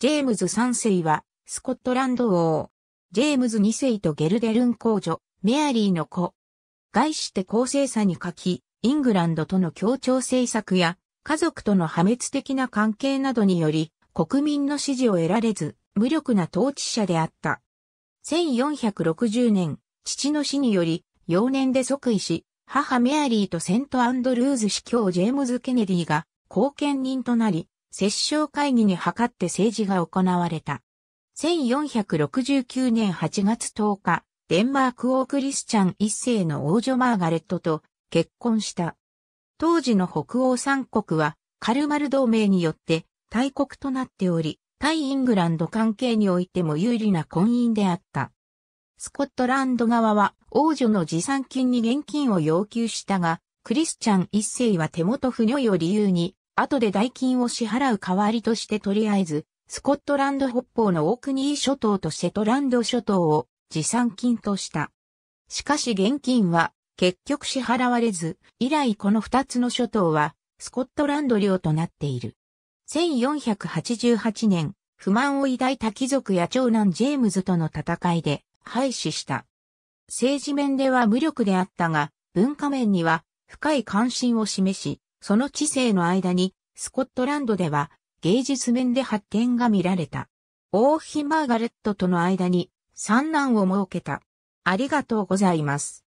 ジェームズ3世は、スコットランド王。ジェームズ2世とゲルデルン公女、メアリーの子。外して公正さに書き、イングランドとの協調政策や、家族との破滅的な関係などにより、国民の支持を得られず、無力な統治者であった。1460年、父の死により、幼年で即位し、母メアリーとセントアンドルーズ司教ジェームズ・ケネディが、後見人となり、摂政会議に諮って政治が行われた。1469年8月10日、デンマーク王クリスチャン一世の王女マーガレットと結婚した。当時の北欧三国はカルマル同盟によって大国となっており、対イングランド関係においても有利な婚姻であった。スコットランド側は王女の持参金に現金を要求したが、クリスチャン一世は手元不如意を理由に後で代金を支払う代わりとしてとりあえず、スコットランド北方のオークニー諸島とシェトランド諸島を持参金とした。しかし現金は結局支払われず、以来この二つの諸島はスコットランド領となっている。1488年、不満を抱いた貴族や長男ジェームズとの戦いで廃止した。政治面では無力であったが、文化面には深い関心を示し、その知性の間に、スコットランドでは芸術面で発展が見られた。王妃マーガレットとの間に三男を設けた。ありがとうございます。